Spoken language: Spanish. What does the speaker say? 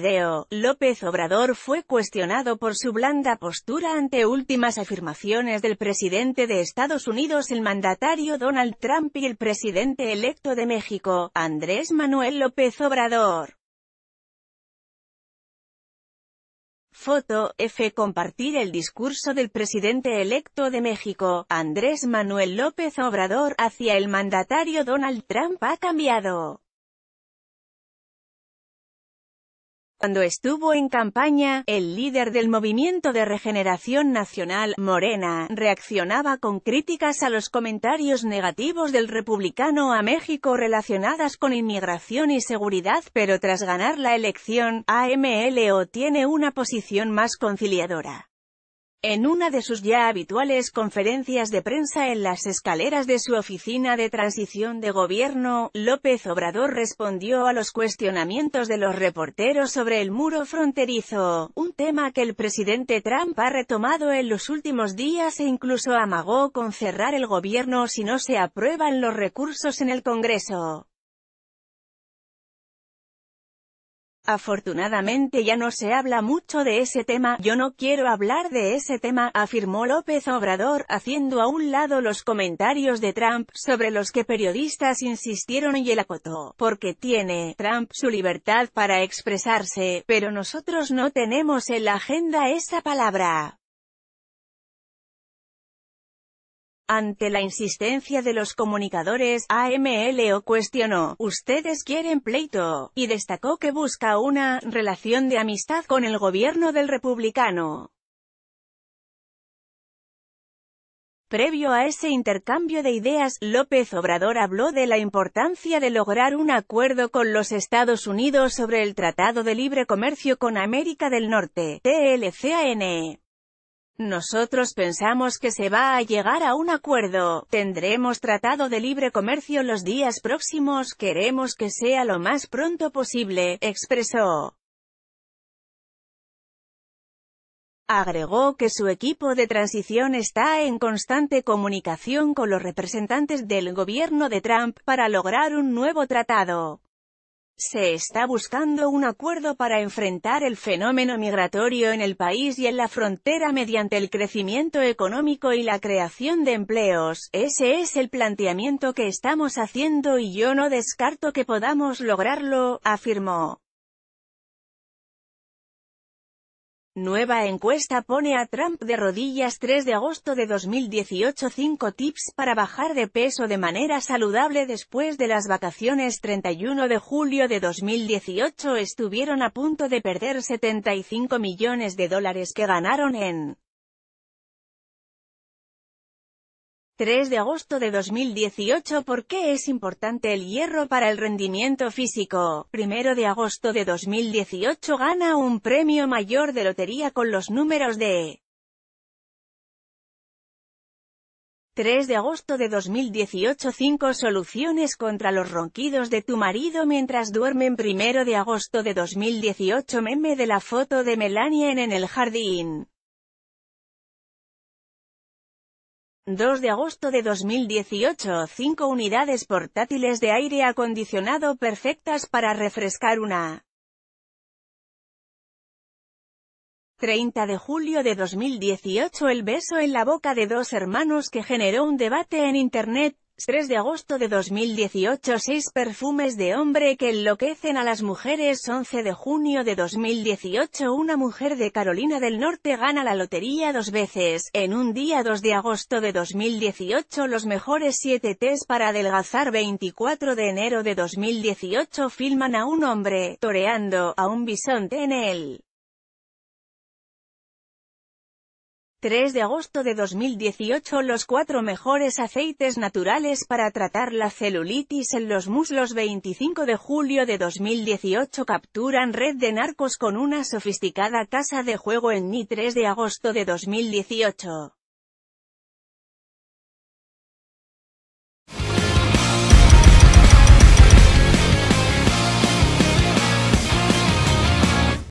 video, López Obrador fue cuestionado por su blanda postura ante últimas afirmaciones del presidente de Estados Unidos el mandatario Donald Trump y el presidente electo de México, Andrés Manuel López Obrador. Foto F. Compartir el discurso del presidente electo de México, Andrés Manuel López Obrador, hacia el mandatario Donald Trump ha cambiado. Cuando estuvo en campaña, el líder del Movimiento de Regeneración Nacional, Morena, reaccionaba con críticas a los comentarios negativos del republicano a México relacionadas con inmigración y seguridad, pero tras ganar la elección, AMLO tiene una posición más conciliadora. En una de sus ya habituales conferencias de prensa en las escaleras de su oficina de transición de gobierno, López Obrador respondió a los cuestionamientos de los reporteros sobre el muro fronterizo, un tema que el presidente Trump ha retomado en los últimos días e incluso amagó con cerrar el gobierno si no se aprueban los recursos en el Congreso. Afortunadamente ya no se habla mucho de ese tema, yo no quiero hablar de ese tema, afirmó López Obrador, haciendo a un lado los comentarios de Trump, sobre los que periodistas insistieron y él acotó, porque tiene, Trump, su libertad para expresarse, pero nosotros no tenemos en la agenda esa palabra. Ante la insistencia de los comunicadores, AMLO cuestionó, ustedes quieren pleito, y destacó que busca una relación de amistad con el gobierno del republicano. Previo a ese intercambio de ideas, López Obrador habló de la importancia de lograr un acuerdo con los Estados Unidos sobre el Tratado de Libre Comercio con América del Norte, TLCAN. Nosotros pensamos que se va a llegar a un acuerdo, tendremos tratado de libre comercio los días próximos, queremos que sea lo más pronto posible, expresó. Agregó que su equipo de transición está en constante comunicación con los representantes del gobierno de Trump para lograr un nuevo tratado. Se está buscando un acuerdo para enfrentar el fenómeno migratorio en el país y en la frontera mediante el crecimiento económico y la creación de empleos. Ese es el planteamiento que estamos haciendo y yo no descarto que podamos lograrlo, afirmó. Nueva encuesta pone a Trump de rodillas 3 de agosto de 2018 5 tips para bajar de peso de manera saludable después de las vacaciones 31 de julio de 2018 estuvieron a punto de perder 75 millones de dólares que ganaron en 3 de agosto de 2018 ¿Por qué es importante el hierro para el rendimiento físico? 1 de agosto de 2018 gana un premio mayor de lotería con los números de 3 de agosto de 2018 5 soluciones contra los ronquidos de tu marido mientras duermen 1 de agosto de 2018 meme de la foto de Melania en el jardín 2 de agosto de 2018 5 unidades portátiles de aire acondicionado perfectas para refrescar una 30 de julio de 2018 El beso en la boca de dos hermanos que generó un debate en Internet 3 de agosto de 2018 6 perfumes de hombre que enloquecen a las mujeres 11 de junio de 2018 Una mujer de Carolina del Norte gana la lotería dos veces, en un día 2 de agosto de 2018 Los mejores 7 test para adelgazar 24 de enero de 2018 Filman a un hombre, toreando, a un bisonte en el 3 de agosto de 2018 Los cuatro mejores aceites naturales para tratar la celulitis en los muslos 25 de julio de 2018 Capturan red de narcos con una sofisticada casa de juego en Ni 3 de agosto de 2018